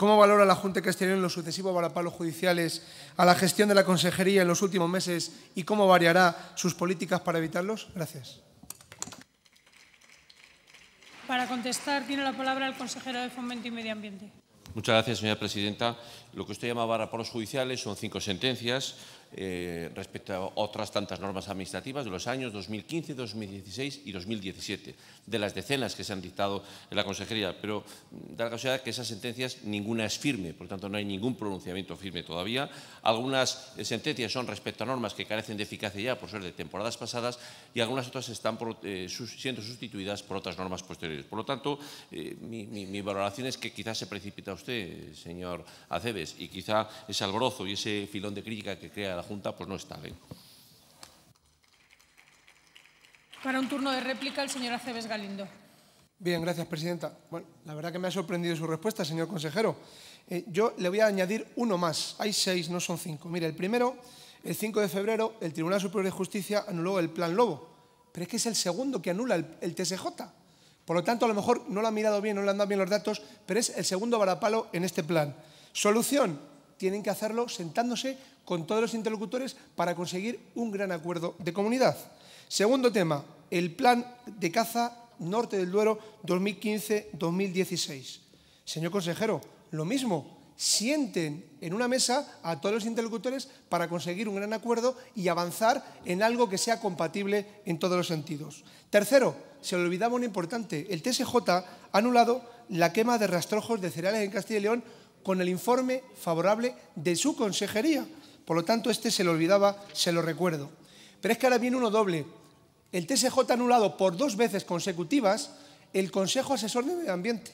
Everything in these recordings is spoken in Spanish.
¿Cómo valora la Junta Castellón en lo sucesivo para judiciales a la gestión de la consejería en los últimos meses y cómo variará sus políticas para evitarlos? Gracias. Para contestar tiene la palabra el consejero de Fomento y Medio Ambiente. Muchas gracias, señora presidenta. Lo que usted llama varapalos judiciales son cinco sentencias. Eh, respecto a otras tantas normas administrativas de los años 2015, 2016 y 2017, de las decenas que se han dictado en la Consejería. Pero mm, da la casualidad que esas sentencias ninguna es firme, por lo tanto no hay ningún pronunciamiento firme todavía. Algunas eh, sentencias son respecto a normas que carecen de eficacia ya, por ser de temporadas pasadas, y algunas otras están eh, siendo sustituidas por otras normas posteriores. Por lo tanto, mi, valoración es que quizás se precipita usted, señor Aceves, y quizá ese alborozo y ese filón de crítica que crea Junta pues no está bien. Para un turno de réplica, el señor Aceves Galindo. Bien, gracias, presidenta. Bueno, la verdad que me ha sorprendido su respuesta, señor consejero. Eh, yo le voy a añadir uno más. Hay seis, no son cinco. Mire, el primero, el 5 de febrero, el Tribunal Superior de Justicia anuló el Plan Lobo. Pero es que es el segundo que anula el, TSJ. Por lo tanto, a lo mejor no lo ha mirado bien, no le han dado bien los datos, pero es el segundo varapalo en este plan. Solución, tienen que hacerlo sentándose con todos los interlocutores para conseguir un gran acuerdo de comunidad. Segundo tema, el plan de caza norte del Duero 2015-2016. Señor consejero, lo mismo, sienten en una mesa a todos los interlocutores para conseguir un gran acuerdo y avanzar en algo que sea compatible en todos los sentidos. Tercero, se le olvidaba un importante, el TSJ ha anulado la quema de rastrojos de cereales en Castilla y León con el informe favorable de su consejería. Por lo tanto, este se lo olvidaba, se lo recuerdo. Pero es que ahora viene uno doble. El TSJ anulado por dos veces consecutivas el Consejo Asesor de Medio Ambiente.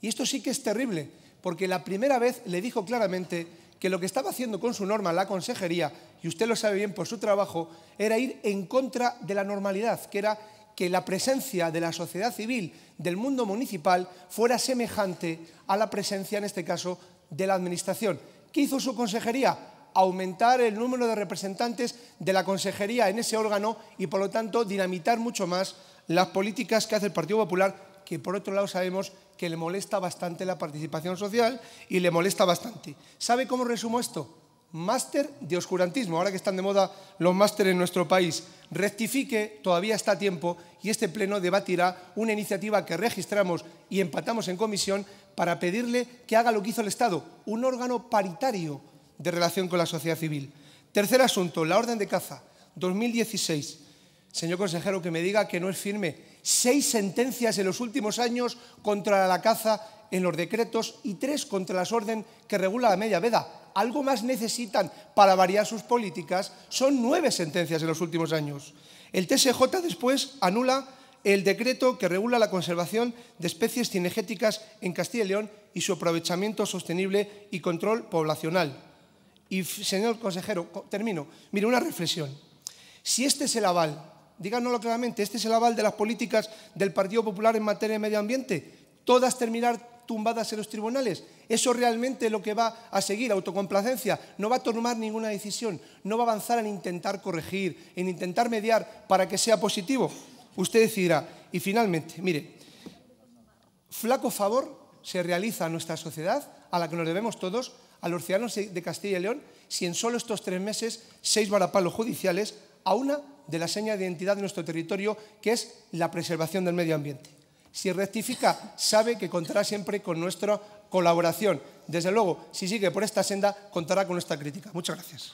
Y esto sí que es terrible, porque la primera vez le dijo claramente que lo que estaba haciendo con su norma la consejería, y usted lo sabe bien por su trabajo, era ir en contra de la normalidad, que era que la presencia de la sociedad civil, del mundo municipal, fuera semejante a la presencia, en este caso, de la Administración. ¿Qué hizo su consejería? Aumentar el número de representantes de la consejería en ese órgano y, por lo tanto, dinamitar mucho más las políticas que hace el Partido Popular, que, por otro lado, sabemos que le molesta bastante la participación social y le molesta bastante. ¿Sabe cómo resumo esto? máster de oscurantismo, ahora que están de moda los másteres en nuestro país. Rectifique, todavía está a tiempo y este Pleno debatirá una iniciativa que registramos y empatamos en comisión para pedirle que haga lo que hizo el Estado, un órgano paritario de relación con la sociedad civil. Tercer asunto, la orden de caza, 2016. Señor consejero, que me diga que no es firme. Seis sentencias en los últimos años contra la caza en los decretos y tres contra las orden que regula la media veda. Algo más necesitan para variar sus políticas. Son nueve sentencias en los últimos años. El TSJ después anula el decreto que regula la conservación de especies cinegéticas en Castilla y León y su aprovechamiento sostenible y control poblacional. Y, señor consejero, termino. Mire, una reflexión. Si este es el aval, díganoslo claramente, este es el aval de las políticas del Partido Popular en materia de medio ambiente, todas terminar, tumbadas en los tribunales. Eso realmente es lo que va a seguir, autocomplacencia. No va a tomar ninguna decisión, no va a avanzar en intentar corregir, en intentar mediar para que sea positivo. Usted decidirá. Y finalmente, mire, flaco favor se realiza a nuestra sociedad, a la que nos debemos todos, a los ciudadanos de Castilla y León, si en solo estos tres meses, seis varapalos judiciales a una de las señas de identidad de nuestro territorio, que es la preservación del medio ambiente. Si rectifica, sabe que contará siempre con nuestra colaboración. Desde luego, si sigue por esta senda, contará con nuestra crítica. Muchas gracias.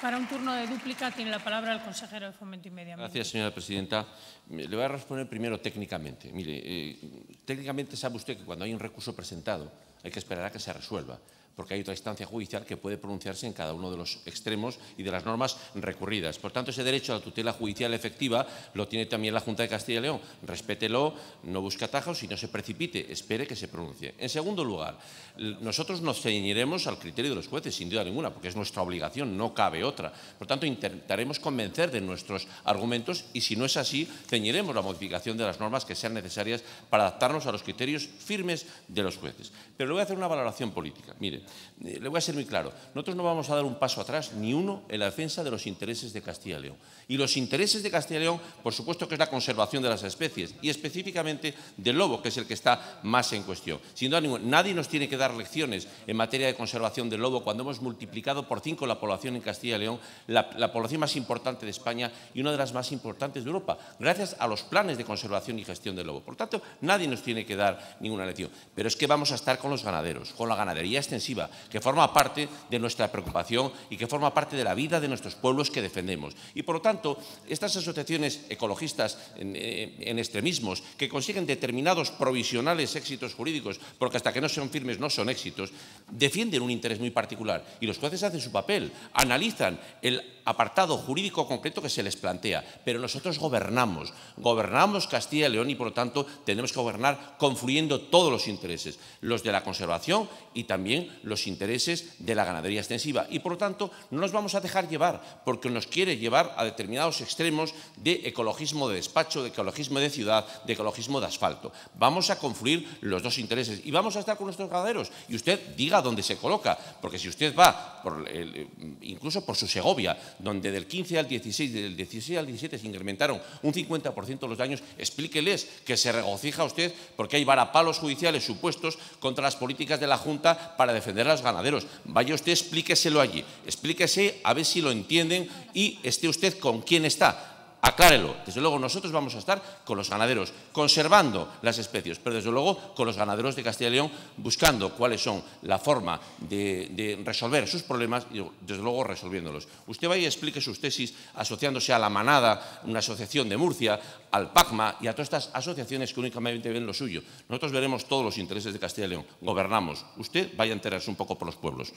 Para un turno de dúplica tiene la palabra el consejero de Fomento y Gracias, señora presidenta. Le voy a responder primero técnicamente. Mire, eh, técnicamente sabe usted que cuando hay un recurso presentado, que esperará que se resuelva, porque hay otra instancia judicial que puede pronunciarse en cada uno de los extremos y de las normas recurridas. Por tanto, ese derecho a la tutela judicial efectiva lo tiene también la Junta de Castilla y León. Respételo, no busque atajos y no se precipite, espere que se pronuncie. En segundo lugar, nosotros nos ceñiremos al criterio de los jueces, sin duda ninguna, porque es nuestra obligación, no cabe otra. Por tanto, intentaremos convencer de nuestros argumentos y, si no es así, ceñiremos la modificación de las normas que sean necesarias para adaptarnos a los criterios firmes de los jueces. Pero voy a hacer una valoración política. Mire, eh, le voy a ser muy claro. Nosotros no vamos a dar un paso atrás, ni uno, en la defensa de los intereses de Castilla León. Y los intereses de Castilla León, por supuesto, que es la conservación de las especies y específicamente del lobo, que es el que está más en cuestión. Sin duda ninguna, nadie nos tiene que dar lecciones en materia de conservación del lobo cuando hemos multiplicado por cinco la población en Castilla y León, la, la población más importante de España y una de las más importantes de Europa, gracias a los planes de conservación y gestión del lobo. Por tanto, nadie nos tiene que dar ninguna lección. Pero es que vamos a estar con los ganaderos, con la ganadería extensiva, que forma parte de nuestra preocupación y que forma parte de la vida de nuestros pueblos que defendemos. Y por lo tanto, estas asociaciones ecologistas en, eh, en extremismos que consiguen determinados provisionales éxitos jurídicos, porque hasta que no sean firmes no son éxitos, defienden un interés muy particular y los jueces hacen su papel, analizan el apartado jurídico concreto que se les plantea, pero nosotros gobernamos, gobernamos Castilla y León y por lo tanto tenemos que gobernar confluyendo todos los intereses, los de la conservación y también los intereses de la ganadería extensiva. Y por lo tanto, no nos vamos a dejar llevar, porque nos quiere llevar a determinados extremos de ecologismo de despacho, de ecologismo de ciudad, de ecologismo de asfalto. Vamos a confluir los dos intereses y vamos a estar con nuestros ganaderos. Y usted diga dónde se coloca, porque si usted va, eh, incluso por su Segovia, donde del 15 al 16, del 16 al 17 se incrementaron un 50% los daños, explíqueles que se regocija usted porque hay varapalos judiciales supuestos contra las políticas de la Junta para defender a los ganaderos. Vaya usted, explíqueselo allí, explíquese a ver si lo entienden y esté usted con quién está. Aclárelo. Desde luego nosotros vamos a estar con los ganaderos, conservando las especies, pero desde luego con los ganaderos de Castilla y León, buscando cuáles son la forma de, resolver sus problemas y desde luego resolviéndolos. Usted vaya y explique sus tesis asociándose a la manada, una asociación de Murcia, al PACMA y a todas estas asociaciones que únicamente ven lo suyo. Nosotros veremos todos los intereses de Castilla y León. Gobernamos. Usted vaya a enterarse un poco por los pueblos.